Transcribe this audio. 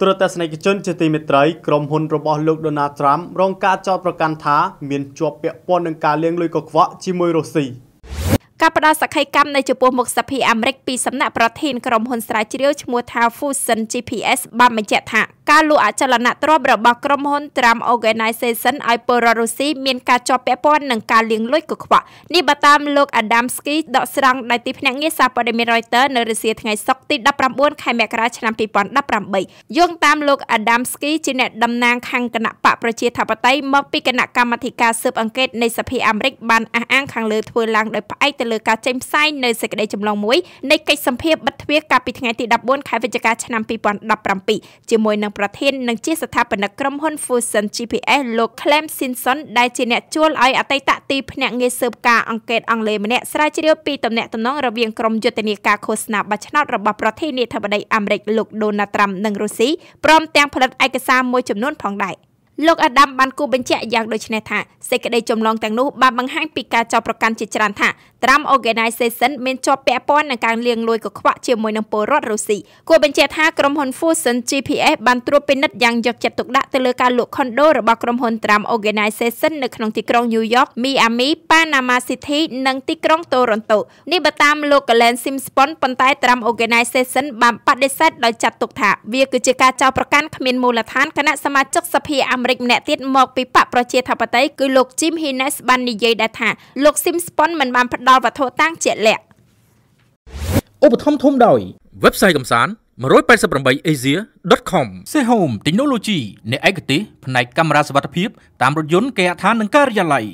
ទរទស្សនិកជនជាទីមេត្រីក្រុមហ៊ុនរបស់លោកដូណាល់ត្រាំរងការចោទប្រកាន់ថាមានជាប់ពាក់ព័ន្ធនឹងការលាងលុយកខ្វក់ជាមួយរុស្ស៊ីការផ្ដល់សក្ខីកម្មនៅចំពោះមុខសភាអាមេរិកពីសំណាក់ប្រធានក្រុមហ៊ុនស្រាវជ្រាវឈ្មោះថា Fusion GPS បានបញ្ជាក់ថាការលក់អចលនទ្រព្យរបស់ក្រុមហ៊ុន Trump Organization ឲ្យពលរដ្ឋរុស្ស៊ីមានការជាប់ពាក់ព័ន្ធនឹងការលាងលុយកខ្វក់នេះបើតាមលោក Adamski ដកស្រង់ដោយទីភ្នាក់ងារសារព័ត៌មាន Reuters នៅរសៀលថ្ងៃសុក្រទី19ខែមករាឆ្នាំ2018យោងតាមលោក Adamski ជាអ្នកតំណាងខាងគណៈបកប្រជាធិបតេយ្យមកពីគណៈកម្មាធិការស៊ើបអង្កេតនៃសភាអាមេរិកបានអះអាងខាងលើធ្វើឡើងដោយផ្អែកទៅលើការចេញផ្សាយនៅសេចក្តីចម្លងមួយនៃកិច្ចសម្ភារបិទទ្វារកាលពីថ្ងៃទី14ខែវិច្ឆិកាឆ្នាំ2017ជាមួយនឹងប្រធាននិងជាស្ថាបនិកក្រុមហ៊ុន Fusion GPS លោក Clem Sinson ដែលជាអ្នកជួលឲ្យអតីតទីភ្នាក់ងារស៊ើបការអង្កេតអង់គ្លេសម្នាក់ស្រាវជ្រាវពីទំនាក់ទំនងរវាងក្រុមយុទ្ធនាការឃោសនាបោះឆ្នោតរបស់ប្រធានាធិបតីអាមេរិកលោក Donald Trump និងរុស្ស៊ីព្រមទាំងផលិតឯកសារមួយចំនួនផងដែរលោកអាដាមបានគូបញ្ជាក់យ៉ាងដូចនេះថាសេចក្តីចម្លងទាំងនោះបានបង្ហាញពីការចោទប្រកាន់ជាច្រើនថាត្រាំ Organization មានជាប់ពាក់ព័ន្ធនឹងការលាងលួយកខ្វក់ជាមួយនឹងពលរដ្ឋរុស្ស៊ីគួរបញ្ជាក់ថាក្រុមហ៊ុន Fusion GPS បានត្រួតពិនិត្យយ៉ាងយកចិត្តទុកដាក់ទៅលើការលក់ខុនដូរបស់ក្រុមហ៊ុនត្រាំ Organization នៅក្នុងទីក្រុង New York, Miami, Panama City និងទីក្រុង Toronto នេះបើតាមលោក Glenn Simpson ប៉ុន្តែត្រាំ Organization បានបដិសេធដោយចាត់ទុកថាវាគឺជាការចោទប្រកាន់គ្មានមូលដ្ឋានគណៈសមាជិកសភាអាមេរិកម្នាក់ទៀតមកពីបកប្រជាធិបតេយ្យគឺលោក Jim Hines បាននិយាយដែរថាលោក Simpson មិនបានផ្ដល់វត្ថុតាំងជាក់លាក់ឧបត្ថម្ភធំដោយ website កំសាន្ត 188asia.com Sehome Technology អ្នកឯកទេសផ្នែកកាមេរ៉ាសវត្ថិភាពតាមរថយន្តគេហដ្ឋាននិងការិយាល័យ